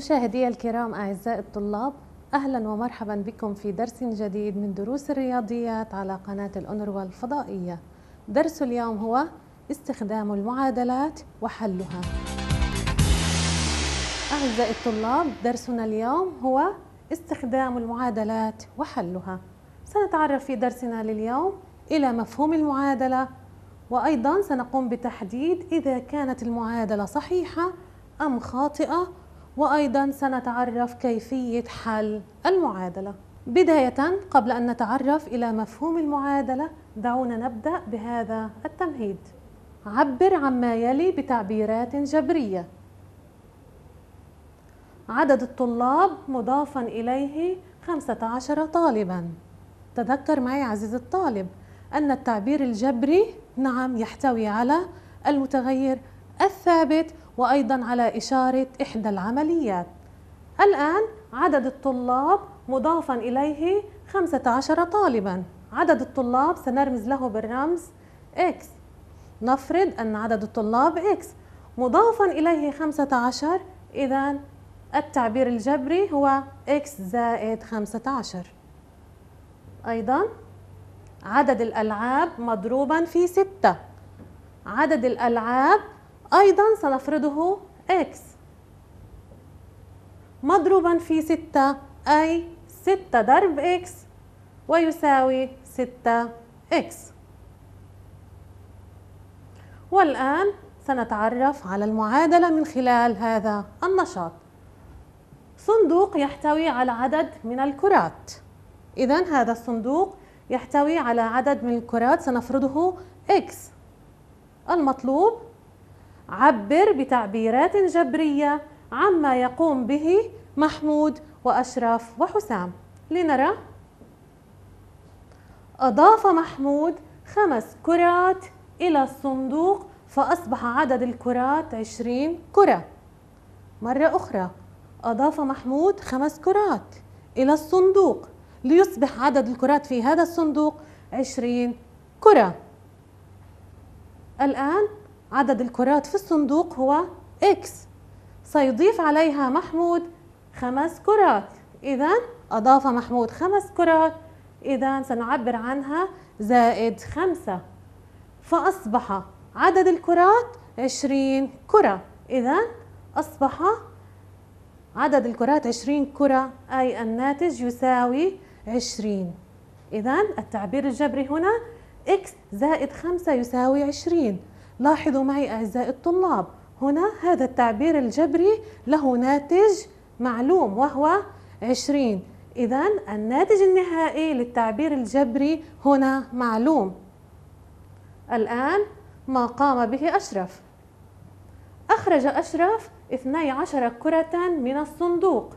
مشاهدي الكرام أعزائي الطلاب أهلا ومرحبا بكم في درس جديد من دروس الرياضيات على قناة الأنروا الفضائية درس اليوم هو استخدام المعادلات وحلها أعزائي الطلاب درسنا اليوم هو استخدام المعادلات وحلها سنتعرف في درسنا لليوم إلى مفهوم المعادلة وأيضا سنقوم بتحديد إذا كانت المعادلة صحيحة أم خاطئة وأيضا سنتعرف كيفية حل المعادلة بداية قبل أن نتعرف إلى مفهوم المعادلة دعونا نبدأ بهذا التمهيد عبر عما يلي بتعبيرات جبرية عدد الطلاب مضافا إليه 15 طالبا تذكر معي عزيزي الطالب أن التعبير الجبري نعم يحتوي على المتغير الثابت وأيضا على إشارة إحدى العمليات الآن عدد الطلاب مضافا إليه 15 طالبا عدد الطلاب سنرمز له بالرمز X نفرض أن عدد الطلاب X مضافا إليه 15 إذا التعبير الجبري هو X زائد 15 أيضا عدد الألعاب مضروبا في 6 عدد الألعاب أيضا سنفرضه x مضروبا في ستة أي 6 ضرب x ويساوي 6 x والآن سنتعرف على المعادلة من خلال هذا النشاط صندوق يحتوي على عدد من الكرات إذا هذا الصندوق يحتوي على عدد من الكرات سنفرضه x المطلوب عبر بتعبيرات جبرية عما يقوم به محمود وأشرف وحسام لنرى أضاف محمود خمس كرات إلى الصندوق فأصبح عدد الكرات عشرين كرة مرة أخرى أضاف محمود خمس كرات إلى الصندوق ليصبح عدد الكرات في هذا الصندوق عشرين كرة الآن عدد الكرات في الصندوق هو X سيضيف عليها محمود خمس كرات إذا أضاف محمود خمس كرات إذا سنعبر عنها زائد خمسة فأصبح عدد الكرات عشرين كرة إذا أصبح عدد الكرات عشرين كرة أي الناتج يساوي عشرين إذا التعبير الجبري هنا x زائد خمسة يساوي عشرين لاحظوا معي أعزائي الطلاب هنا هذا التعبير الجبري له ناتج معلوم وهو 20 إذا الناتج النهائي للتعبير الجبري هنا معلوم الآن ما قام به أشرف أخرج أشرف 12 كرة من الصندوق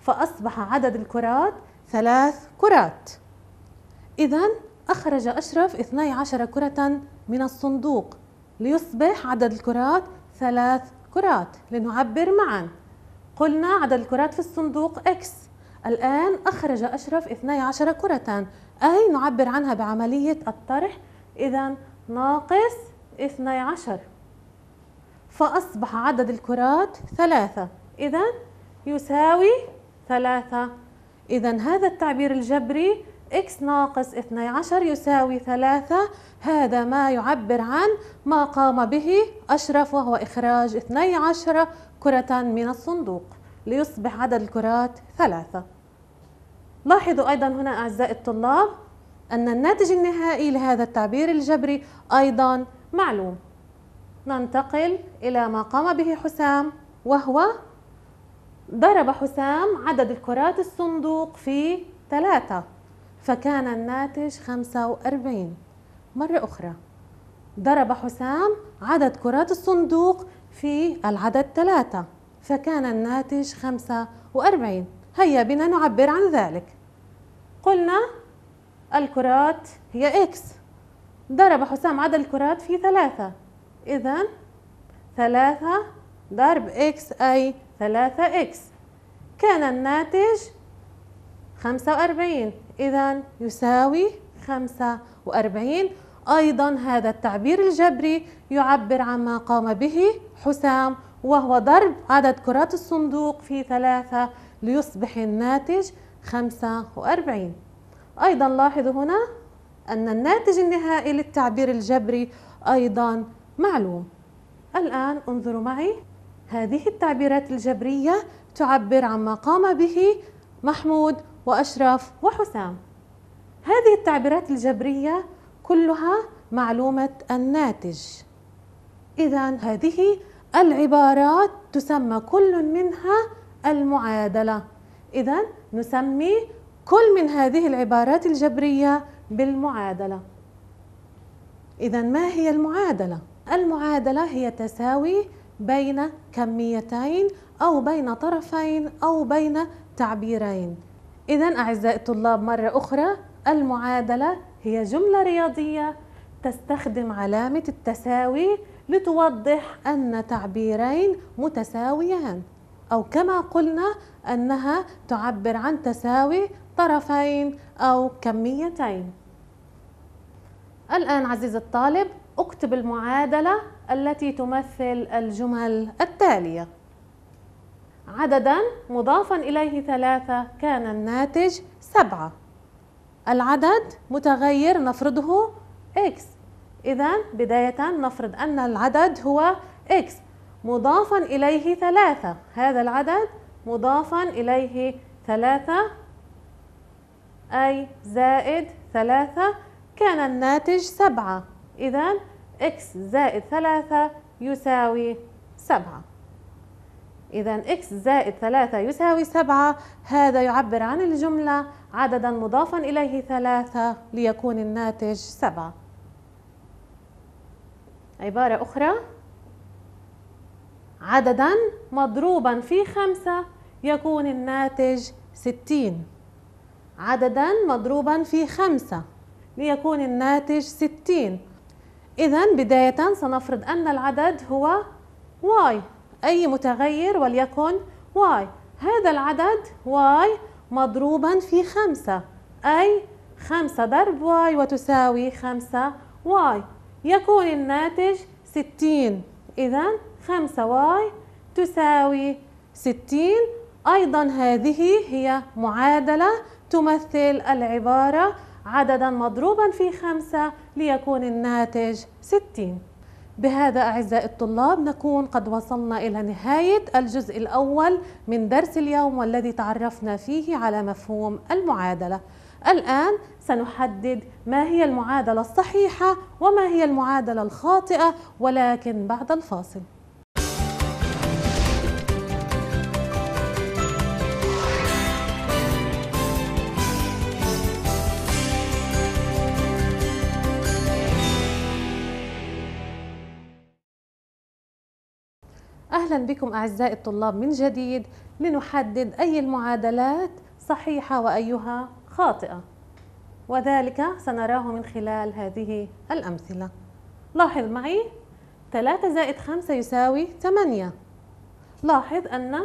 فأصبح عدد الكرات ثلاث كرات إذا أخرج أشرف 12 كرة من الصندوق ليصبح عدد الكرات ثلاث كرات لنعبر معا قلنا عدد الكرات في الصندوق X الآن أخرج أشرف 12 كرة أي نعبر عنها بعملية الطرح إذا ناقص 12 فأصبح عدد الكرات ثلاثة إذا يساوي ثلاثة إذا هذا التعبير الجبري x ناقص 12 يساوي 3 هذا ما يعبر عن ما قام به أشرف وهو إخراج 12 كرة من الصندوق ليصبح عدد الكرات 3 لاحظوا أيضا هنا أعزائي الطلاب أن الناتج النهائي لهذا التعبير الجبري أيضا معلوم ننتقل إلى ما قام به حسام وهو ضرب حسام عدد الكرات الصندوق في ثلاثة فكان الناتج 45 مرة أخرى ضرب حسام عدد كرات الصندوق في العدد 3 فكان الناتج 45 هيا بنا نعبر عن ذلك قلنا الكرات هي إكس ضرب حسام عدد الكرات في 3 إذا 3 ضرب إكس أي 3 إكس كان الناتج 45 إذا يساوي 45 أيضا هذا التعبير الجبري يعبر عما قام به حسام وهو ضرب عدد كرات الصندوق في ثلاثة ليصبح الناتج 45 أيضا لاحظوا هنا أن الناتج النهائي للتعبير الجبري أيضا معلوم الآن انظروا معي هذه التعبيرات الجبرية تعبر عما قام به محمود وأشرف وحسام هذه التعبيرات الجبرية كلها معلومة الناتج إذا هذه العبارات تسمى كل منها المعادلة إذا نسمي كل من هذه العبارات الجبرية بالمعادلة إذا ما هي المعادلة؟ المعادلة هي تساوي بين كميتين أو بين طرفين أو بين تعبيرين إذا أعزائي الطلاب مرة أخرى المعادلة هي جملة رياضية تستخدم علامة التساوي لتوضح أن تعبيرين متساويان أو كما قلنا أنها تعبر عن تساوي طرفين أو كميتين الآن عزيزي الطالب اكتب المعادلة التي تمثل الجمل التالية عددا مضافا إليه ثلاثة كان الناتج سبعة العدد متغير نفرضه x إذا بداية نفرض أن العدد هو x مضافا إليه ثلاثة هذا العدد مضافا إليه ثلاثة أي زائد ثلاثة كان الناتج سبعة إذا x زائد ثلاثة يساوي سبعة إذا x زائد 3 يساوي 7 هذا يعبر عن الجملة عددا مضافا إليه 3 ليكون الناتج 7 عبارة أخرى عددا مضروبا في 5 يكون الناتج 60 عددا مضروبا في 5 ليكون الناتج 60 إذا بداية سنفرض أن العدد هو y أي متغير وليكن واي هذا العدد واي مضروبا في خمسة أي خمسة ضرب واي وتساوي خمسة واي يكون الناتج ستين إذا خمسة واي تساوي ستين أيضا هذه هي معادلة تمثل العبارة عددا مضروبا في خمسة ليكون الناتج ستين بهذا أعزائي الطلاب نكون قد وصلنا إلى نهاية الجزء الأول من درس اليوم والذي تعرفنا فيه على مفهوم المعادلة الآن سنحدد ما هي المعادلة الصحيحة وما هي المعادلة الخاطئة ولكن بعد الفاصل أهلا بكم أعزائي الطلاب من جديد لنحدد أي المعادلات صحيحة وأيها خاطئة وذلك سنراه من خلال هذه الأمثلة لاحظ معي 3 زائد 5 يساوي 8 لاحظ أن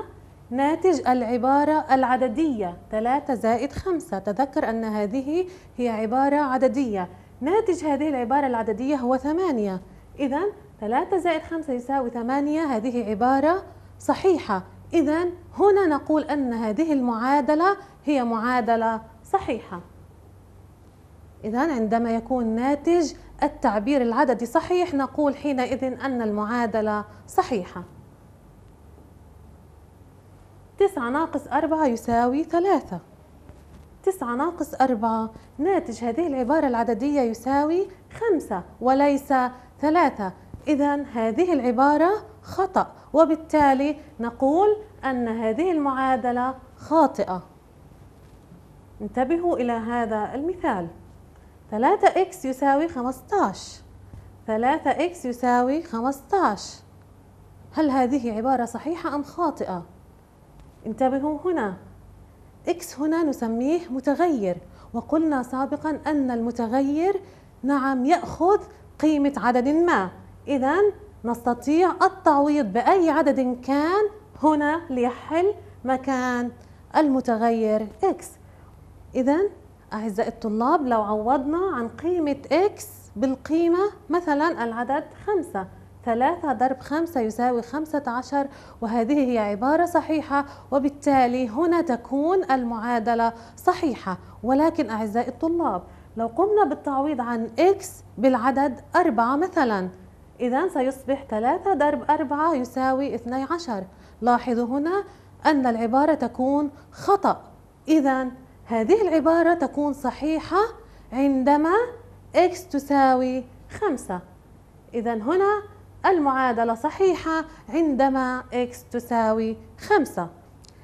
ناتج العبارة العددية 3 زائد 5 تذكر أن هذه هي عبارة عددية ناتج هذه العبارة العددية هو 8 إذا 3 زائد 5 يساوي 8 هذه عبارة صحيحة إذا هنا نقول أن هذه المعادلة هي معادلة صحيحة إذا عندما يكون ناتج التعبير العددي صحيح نقول حينئذ أن المعادلة صحيحة تسعة ناقص أربعة يساوي ثلاثة تسعة ناقص أربعة ناتج هذه العبارة العددية يساوي خمسة وليس ثلاثة إذا هذه العبارة خطأ وبالتالي نقول أن هذه المعادلة خاطئة انتبهوا إلى هذا المثال 3x يساوي 15 3x يساوي 15 هل هذه عبارة صحيحة أم خاطئة؟ انتبهوا هنا x هنا نسميه متغير وقلنا سابقا أن المتغير نعم يأخذ قيمة عدد ما اذا نستطيع التعويض باي عدد كان هنا ليحل مكان المتغير x اذا اعزائي الطلاب لو عوضنا عن قيمه x بالقيمه مثلا العدد 5 3 ضرب 5 يساوي 15 وهذه هي عبارة صحيحة وبالتالي هنا تكون المعادلة صحيحة ولكن أعزائي الطلاب لو قمنا بالتعويض عن X بالعدد 4 مثلاً إذا سيصبح 3 ضرب 4 يساوي 12 لاحظوا هنا أن العبارة تكون خطأ إذا هذه العبارة تكون صحيحة عندما x تساوي 5 إذا هنا المعادلة صحيحة عندما x تساوي 5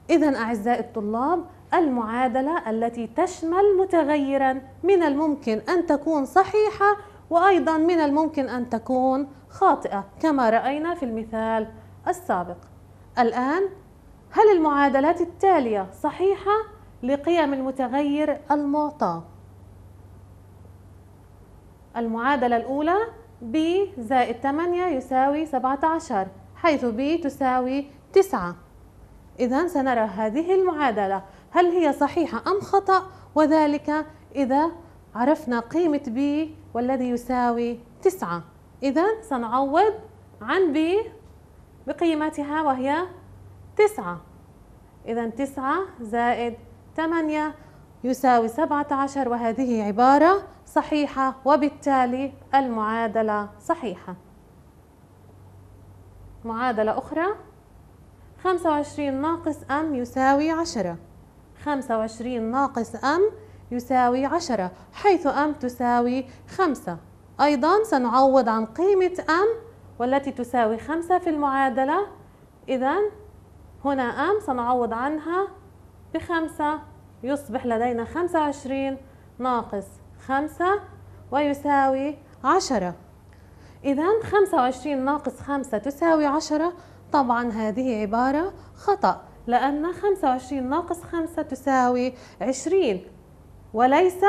إذا أعزائي الطلاب المعادلة التي تشمل متغيرا من الممكن أن تكون صحيحة وأيضا من الممكن أن تكون خاطئة كما رأينا في المثال السابق الآن هل المعادلات التالية صحيحة لقيم المتغير المعطى؟ المعادلة الأولى B زائد 8 يساوي 17 حيث B تساوي 9 إذا سنرى هذه المعادلة هل هي صحيحة أم خطأ وذلك إذا عرفنا قيمة B والذي يساوي تسعة إذا سنعوض عن ب بقيمتها وهي تسعة إذا تسعة زائد ثمانية يساوي سبعة عشر وهذه عبارة صحيحة وبالتالي المعادلة صحيحة معادلة أخرى خمسة وعشرين ناقص أم يساوي عشرة خمسة وعشرين ناقص أم يساوي 10 حيث m تساوي 5 أيضا سنعوض عن قيمة m والتي تساوي 5 في المعادلة إذا هنا m سنعوض عنها ب 5 يصبح لدينا 25 ناقص 5 ويساوي 10 إذا 25 ناقص 5 تساوي 10 طبعا هذه عبارة خطأ لأن 25 ناقص 5 تساوي 20 وليس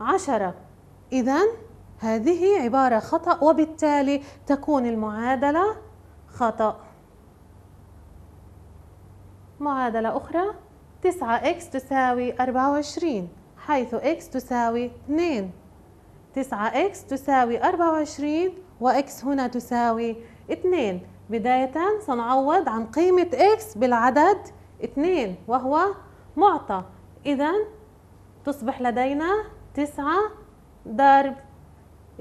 عشرة إذا هذه عبارة خطأ وبالتالي تكون المعادلة خطأ معادلة أخرى 9x تساوي 24 حيث x تساوي 2 9x تساوي 24 وx هنا تساوي 2 بداية سنعوض عن قيمة x بالعدد 2 وهو معطى إذا تصبح لدينا تسعة ضرب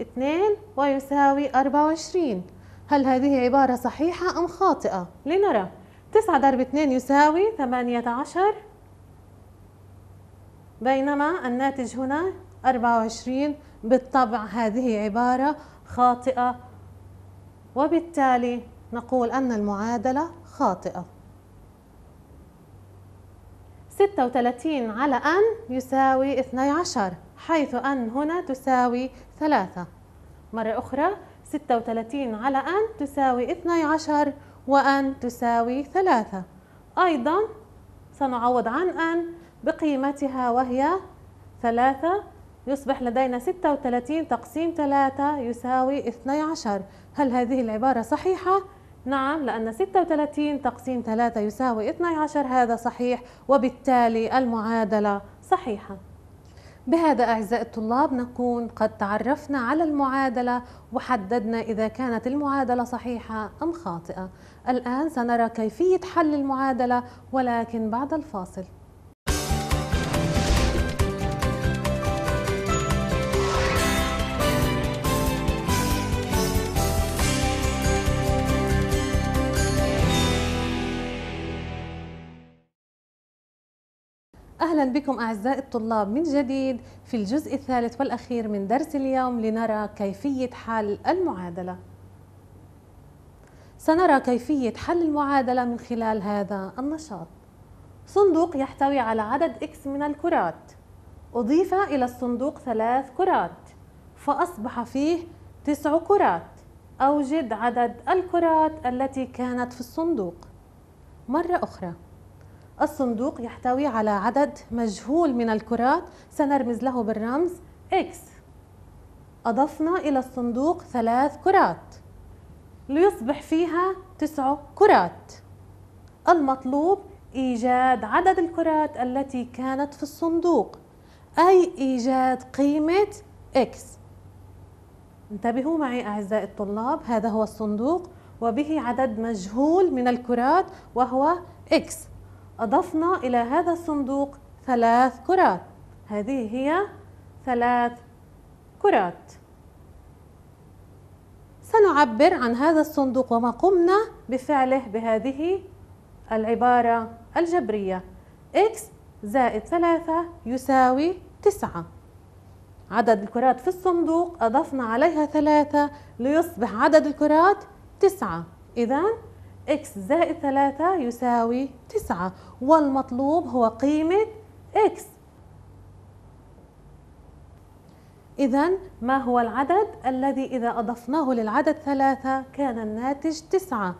اثنين ويساوي أربعة وعشرين هل هذه عبارة صحيحة أم خاطئة؟ لنرى تسعة ضرب اثنين يساوي ثمانية عشر بينما الناتج هنا أربعة وعشرين بالطبع هذه عبارة خاطئة وبالتالي نقول أن المعادلة خاطئة 36 على n يساوي 12 حيث n هنا تساوي 3 مرة أخرى 36 على n تساوي 12 وn تساوي 3 أيضا سنعوض عن n بقيمتها وهي 3 يصبح لدينا 36 تقسيم 3 يساوي 12 هل هذه العبارة صحيحة؟ نعم لأن 36 تقسيم 3 يساوي 12 هذا صحيح وبالتالي المعادلة صحيحة بهذا أعزائي الطلاب نكون قد تعرفنا على المعادلة وحددنا إذا كانت المعادلة صحيحة أم خاطئة الآن سنرى كيفية حل المعادلة ولكن بعد الفاصل أهلا بكم أعزائي الطلاب من جديد في الجزء الثالث والأخير من درس اليوم لنرى كيفية حل المعادلة سنرى كيفية حل المعادلة من خلال هذا النشاط صندوق يحتوي على عدد X من الكرات أضيف إلى الصندوق ثلاث كرات فأصبح فيه تسع كرات أوجد عدد الكرات التي كانت في الصندوق مرة أخرى الصندوق يحتوي على عدد مجهول من الكرات سنرمز له بالرمز X أضفنا إلى الصندوق ثلاث كرات ليصبح فيها تسع كرات المطلوب إيجاد عدد الكرات التي كانت في الصندوق أي إيجاد قيمة X انتبهوا معي أعزائي الطلاب هذا هو الصندوق وبه عدد مجهول من الكرات وهو X أضفنا إلى هذا الصندوق ثلاث كرات هذه هي ثلاث كرات سنعبر عن هذا الصندوق وما قمنا بفعله بهذه العبارة الجبرية x زائد 3 يساوي 9 عدد الكرات في الصندوق أضفنا عليها 3 ليصبح عدد الكرات 9 إذا x زائد 3 يساوي 9 والمطلوب هو قيمة x إذا ما هو العدد الذي إذا أضفناه للعدد 3 كان الناتج 9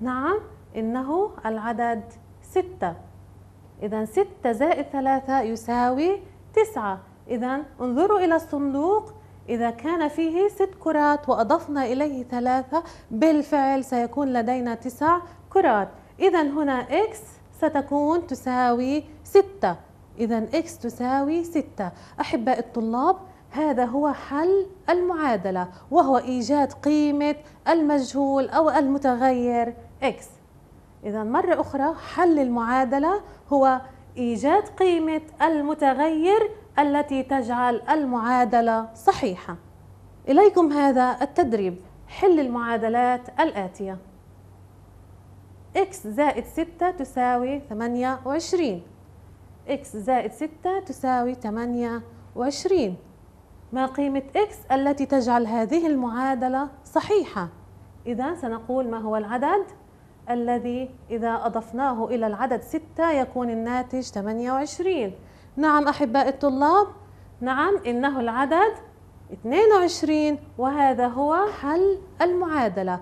نعم إنه العدد 6 إذا 6 زائد 3 يساوي 9 إذا انظروا إلى الصندوق إذا كان فيه ست كرات وأضفنا إليه ثلاثة بالفعل سيكون لدينا تسع كرات إذا هنا x ستكون تساوي ستة إذا x تساوي ستة أحباء الطلاب هذا هو حل المعادلة وهو إيجاد قيمة المجهول أو المتغير x إذا مرة أخرى حل المعادلة هو إيجاد قيمة المتغير التي تجعل المعادلة صحيحة إليكم هذا التدريب حل المعادلات الآتية x زائد 6 تساوي 28 x زائد 6 تساوي 28 ما قيمة x التي تجعل هذه المعادلة صحيحة؟ إذا سنقول ما هو العدد الذي إذا أضفناه إلى العدد 6 يكون الناتج 28 نعم أحباء الطلاب نعم إنه العدد 22 وهذا هو حل المعادلة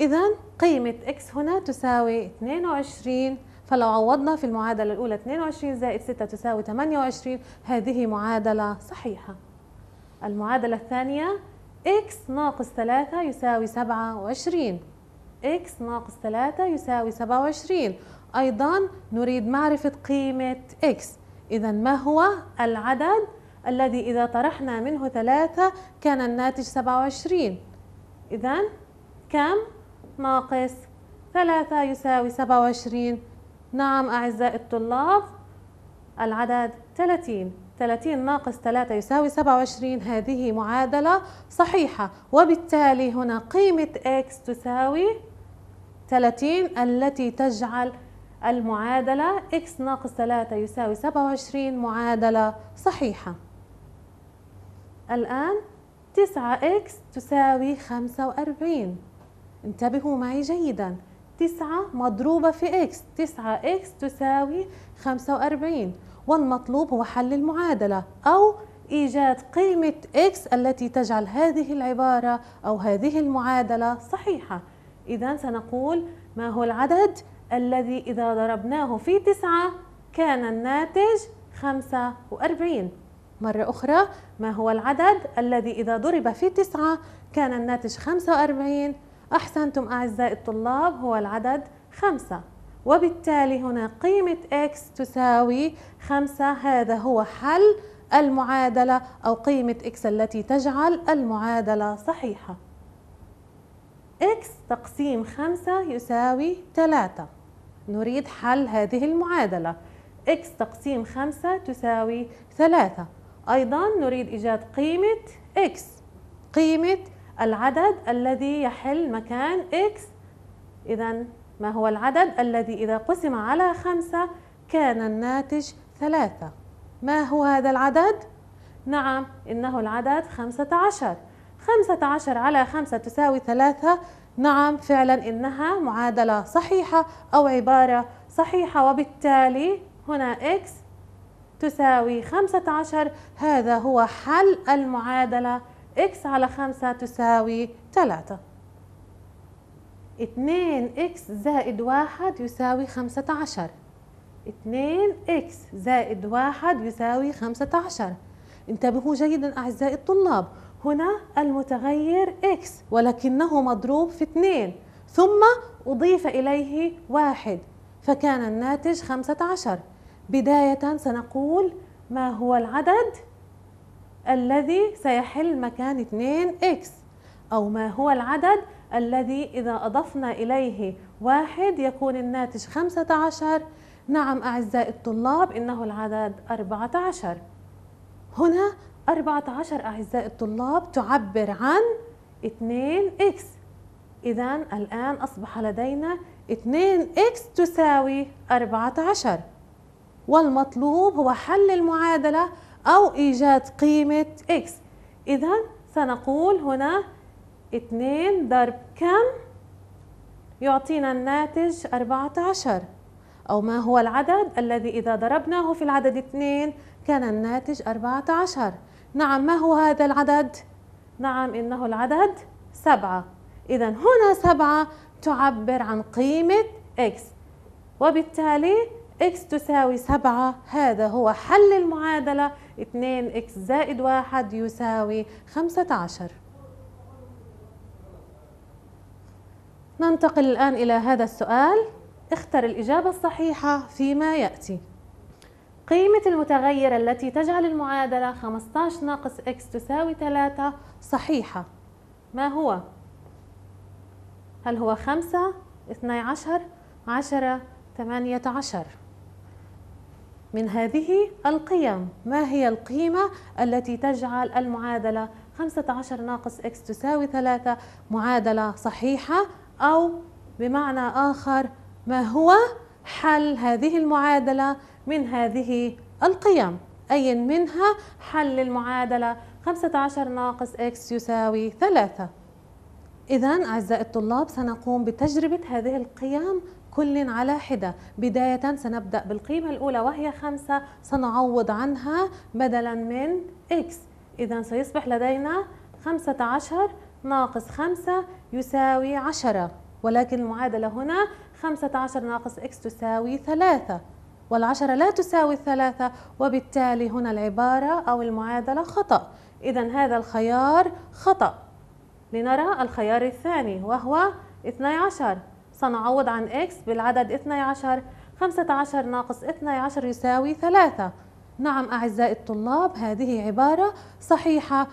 إذا قيمة x هنا تساوي 22 فلو عوضنا في المعادلة الأولى 22 زائد 6 تساوي 28 هذه معادلة صحيحة المعادلة الثانية x ناقص 3 يساوي 27 x ناقص 3 يساوي 27 أيضا نريد معرفة قيمة x إذا ما هو العدد الذي إذا طرحنا منه ثلاثة كان الناتج 27 إذا كم ناقص ثلاثة يساوي 27 نعم أعزائي الطلاب العدد 30 30 ناقص 3 يساوي 27 هذه معادلة صحيحة وبالتالي هنا قيمة x تساوي 30 التي تجعل المعادلة x ناقص 3 يساوي 27 معادلة صحيحة الآن 9x تساوي 45 انتبهوا معي جيدا 9 مضروبة في x 9x تساوي 45 والمطلوب هو حل المعادلة أو إيجاد قيمة x التي تجعل هذه العبارة أو هذه المعادلة صحيحة إذا سنقول ما هو العدد الذي إذا ضربناه في تسعة كان الناتج خمسة وأربعين مرة أخرى ما هو العدد الذي إذا ضرب في تسعة كان الناتج خمسة وأربعين أحسنتم أعزائي الطلاب هو العدد خمسة وبالتالي هنا قيمة x تساوي خمسة هذا هو حل المعادلة أو قيمة x التي تجعل المعادلة صحيحة x تقسيم خمسة يساوي ثلاثة نريد حل هذه المعادلة x تقسيم 5 تساوي 3 أيضا نريد إيجاد قيمة x قيمة العدد الذي يحل مكان x إذا ما هو العدد الذي إذا قسم على 5 كان الناتج 3 ما هو هذا العدد؟ نعم إنه العدد 15 15 على 5 تساوي 3 نعم فعلا إنها معادلة صحيحة أو عبارة صحيحة وبالتالي هنا x تساوي 15 هذا هو حل المعادلة x على 5 تساوي 3 2x زائد 1 يساوي 15 2x زائد 1 يساوي 15 انتبهوا جيدا أعزائي الطلاب هنا المتغير x ولكنه مضروب في 2 ثم أضيف إليه واحد فكان الناتج 15 بداية سنقول ما هو العدد الذي سيحل مكان 2x أو ما هو العدد الذي إذا أضفنا إليه واحد يكون الناتج 15 نعم أعزائي الطلاب إنه العدد 14 هنا 14 أعزائي الطلاب تعبر عن 2x إذا الآن أصبح لدينا 2x تساوي 14 والمطلوب هو حل المعادلة أو إيجاد قيمة x إذا سنقول هنا 2 ضرب كم يعطينا الناتج 14 أو ما هو العدد الذي إذا ضربناه في العدد 2 كان الناتج 14 نعم ما هو هذا العدد؟ نعم إنه العدد سبعة إذا هنا سبعة تعبر عن قيمة x وبالتالي x تساوي سبعة هذا هو حل المعادلة 2x زائد واحد يساوي 15 ننتقل الآن إلى هذا السؤال اختر الإجابة الصحيحة فيما يأتي قيمة المتغير التي تجعل المعادلة 15 ناقص x تساوي 3 صحيحة ما هو؟ هل هو 5 12 10 18 من هذه القيم ما هي القيمة التي تجعل المعادلة 15 ناقص x تساوي 3 معادلة صحيحة أو بمعنى آخر ما هو؟ حل هذه المعادلة من هذه القيم أي منها حل المعادلة 15 ناقص x يساوي 3 إذا أعزائي الطلاب سنقوم بتجربة هذه القيم كل على حدة بداية سنبدأ بالقيمة الأولى وهي 5 سنعوض عنها بدلا من x إذا سيصبح لدينا 15 ناقص 5 يساوي 10 ولكن المعادلة هنا 15 ناقص x تساوي 3 والعشرة لا تساوي الثلاثة وبالتالي هنا العبارة أو المعادلة خطأ إذا هذا الخيار خطأ لنرى الخيار الثاني وهو 12 سنعوض عن x بالعدد 12 15 ناقص 12 يساوي 3 نعم أعزائي الطلاب هذه عبارة صحيحة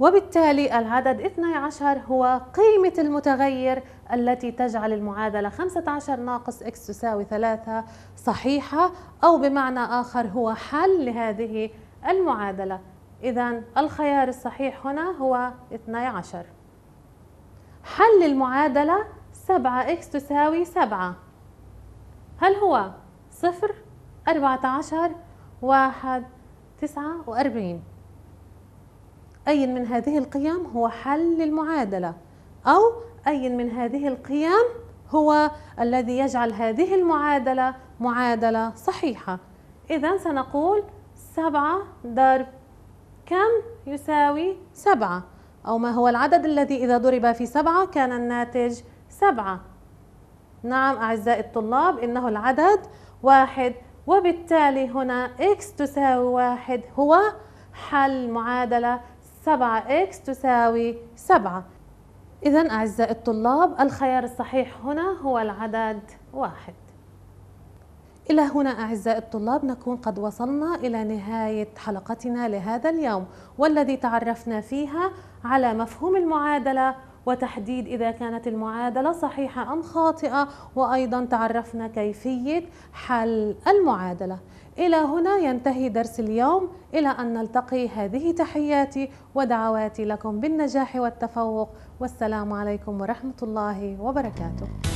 وبالتالي العدد 12 هو قيمة المتغير التي تجعل المعادلة 15 ناقص x تساوي 3 صحيحة أو بمعنى آخر هو حل لهذه المعادلة إذا الخيار الصحيح هنا هو 12 حل المعادلة 7x تساوي 7 هل هو 0 14 1 49 أي من هذه القيم هو حل للمعادلة أو أي من هذه القيم هو الذي يجعل هذه المعادلة معادلة صحيحة إذا سنقول سبعة ضرب كم يساوي سبعة أو ما هو العدد الذي إذا ضرب في سبعة كان الناتج سبعة نعم أعزائي الطلاب إنه العدد واحد وبالتالي هنا x تساوي واحد هو حل معادلة 7x تساوي 7 إذا أعزائي الطلاب الخيار الصحيح هنا هو العدد واحد إلى هنا أعزائي الطلاب نكون قد وصلنا إلى نهاية حلقتنا لهذا اليوم والذي تعرفنا فيها على مفهوم المعادلة وتحديد إذا كانت المعادلة صحيحة أم خاطئة وأيضا تعرفنا كيفية حل المعادلة إلى هنا ينتهي درس اليوم إلى أن نلتقي هذه تحياتي ودعواتي لكم بالنجاح والتفوق والسلام عليكم ورحمة الله وبركاته